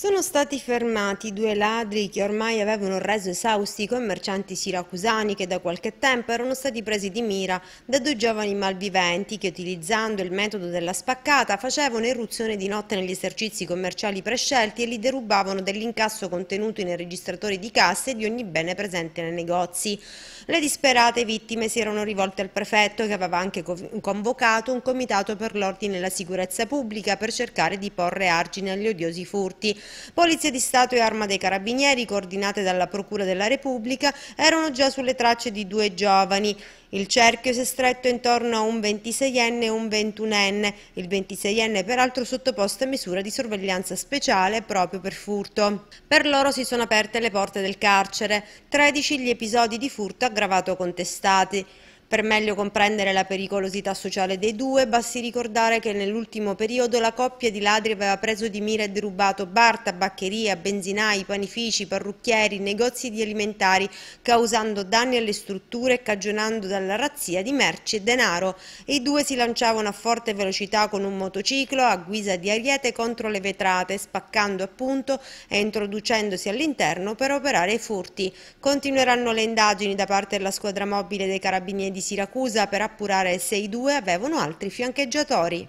Sono stati fermati due ladri che ormai avevano reso esausti i commercianti siracusani che da qualche tempo erano stati presi di mira da due giovani malviventi che utilizzando il metodo della spaccata facevano irruzione di notte negli esercizi commerciali prescelti e li derubavano dell'incasso contenuto nei registratori di casse e di ogni bene presente nei negozi. Le disperate vittime si erano rivolte al prefetto che aveva anche convocato un comitato per l'ordine e la sicurezza pubblica per cercare di porre argine agli odiosi furti Polizia di Stato e Arma dei Carabinieri, coordinate dalla Procura della Repubblica, erano già sulle tracce di due giovani. Il cerchio si è stretto intorno a un 26enne e un 21enne, il 26enne peraltro sottoposto a misura di sorveglianza speciale proprio per furto. Per loro si sono aperte le porte del carcere, 13 gli episodi di furto aggravato contestati. Per meglio comprendere la pericolosità sociale dei due, basti ricordare che nell'ultimo periodo la coppia di ladri aveva preso di mira e derubato bar, tabaccheria, benzinai, panifici, parrucchieri, negozi di alimentari, causando danni alle strutture e cagionando dalla razzia di merci e denaro. I due si lanciavano a forte velocità con un motociclo a guisa di ariete contro le vetrate, spaccando appunto e introducendosi all'interno per operare i furti. Continueranno le indagini da parte della squadra mobile dei carabinieri di Siracusa per appurare se i due avevano altri fiancheggiatori.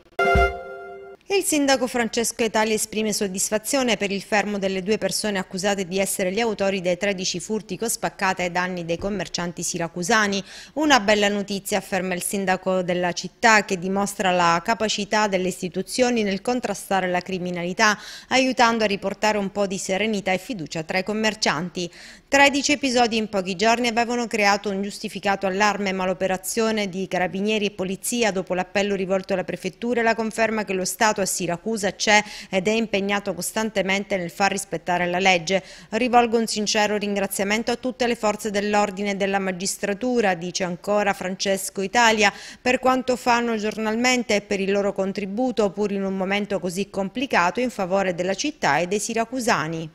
Il sindaco Francesco Italia esprime soddisfazione per il fermo delle due persone accusate di essere gli autori dei 13 furti con spaccate ai danni dei commercianti siracusani. Una bella notizia, afferma il sindaco della città, che dimostra la capacità delle istituzioni nel contrastare la criminalità, aiutando a riportare un po' di serenità e fiducia tra i commercianti. 13 episodi in pochi giorni avevano creato un giustificato allarme, ma l'operazione di carabinieri e polizia, dopo l'appello rivolto alla prefettura la conferma che lo Stato a Siracusa c'è ed è impegnato costantemente nel far rispettare la legge. Rivolgo un sincero ringraziamento a tutte le forze dell'ordine e della magistratura, dice ancora Francesco Italia, per quanto fanno giornalmente e per il loro contributo, pur in un momento così complicato, in favore della città e dei siracusani.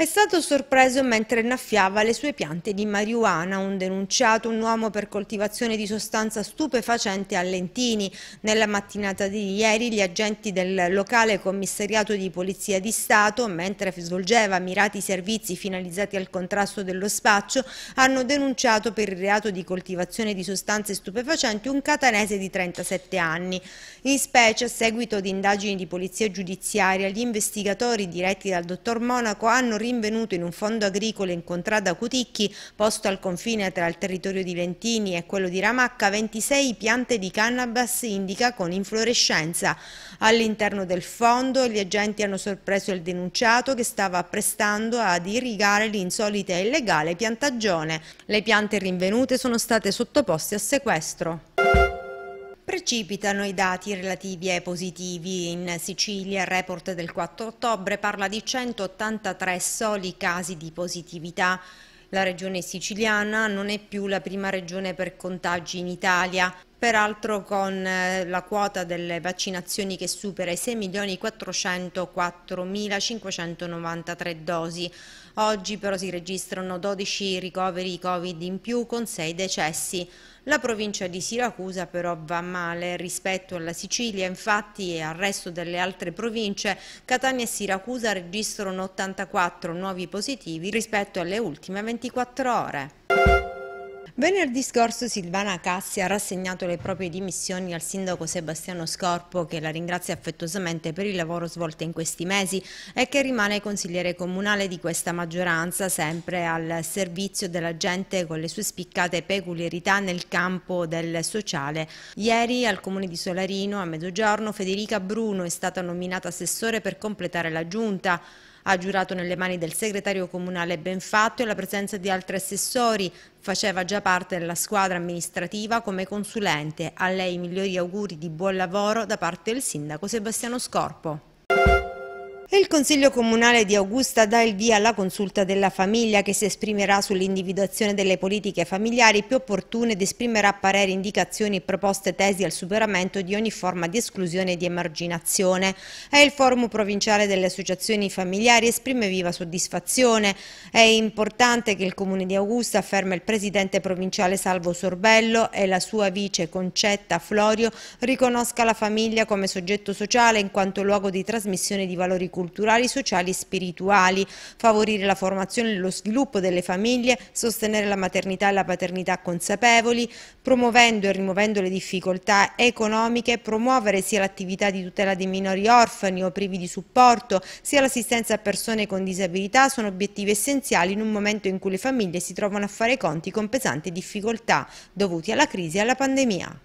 È stato sorpreso mentre innaffiava le sue piante di marijuana, un denunciato, un uomo per coltivazione di sostanza stupefacente a Lentini. Nella mattinata di ieri gli agenti del locale commissariato di Polizia di Stato, mentre svolgeva mirati servizi finalizzati al contrasto dello spaccio, hanno denunciato per il reato di coltivazione di sostanze stupefacenti un catanese di 37 anni. In specie, a seguito di indagini di polizia giudiziaria, gli investigatori diretti dal dottor Monaco hanno rilevato rinvenuto in un fondo agricolo in contrada Cuticchi, posto al confine tra il territorio di Ventini e quello di Ramacca, 26 piante di cannabis indica con inflorescenza. All'interno del fondo gli agenti hanno sorpreso il denunciato che stava apprestando ad irrigare l'insolita e illegale piantagione. Le piante rinvenute sono state sottoposte a sequestro. Precipitano i dati relativi ai positivi. In Sicilia il report del 4 ottobre parla di 183 soli casi di positività. La regione siciliana non è più la prima regione per contagi in Italia. Peraltro con eh, la quota delle vaccinazioni che supera i 6.404.593 dosi. Oggi però si registrano 12 ricoveri Covid in più con 6 decessi. La provincia di Siracusa però va male rispetto alla Sicilia, infatti e al resto delle altre province Catania e Siracusa registrano 84 nuovi positivi rispetto alle ultime 24 ore. Venerdì scorso Silvana Cassi ha rassegnato le proprie dimissioni al sindaco Sebastiano Scorpo che la ringrazia affettuosamente per il lavoro svolto in questi mesi e che rimane consigliere comunale di questa maggioranza sempre al servizio della gente con le sue spiccate peculiarità nel campo del sociale. Ieri al comune di Solarino a mezzogiorno Federica Bruno è stata nominata assessore per completare la giunta. Ha giurato nelle mani del segretario comunale Benfatto e la presenza di altri assessori. Faceva già parte della squadra amministrativa come consulente. A lei i migliori auguri di buon lavoro da parte del sindaco Sebastiano Scorpo. E il Consiglio Comunale di Augusta dà il via alla consulta della famiglia che si esprimerà sull'individuazione delle politiche familiari più opportune ed esprimerà pareri, indicazioni, proposte tesi al superamento di ogni forma di esclusione e di emarginazione. E il forum provinciale delle associazioni familiari esprime viva soddisfazione. È importante che il Comune di Augusta, afferma il Presidente provinciale Salvo Sorbello e la sua vice Concetta Florio, riconosca la famiglia come soggetto sociale in quanto luogo di trasmissione di valori culturali culturali, sociali e spirituali, favorire la formazione e lo sviluppo delle famiglie, sostenere la maternità e la paternità consapevoli, promuovendo e rimuovendo le difficoltà economiche, promuovere sia l'attività di tutela dei minori orfani o privi di supporto, sia l'assistenza a persone con disabilità sono obiettivi essenziali in un momento in cui le famiglie si trovano a fare conti con pesanti difficoltà dovuti alla crisi e alla pandemia.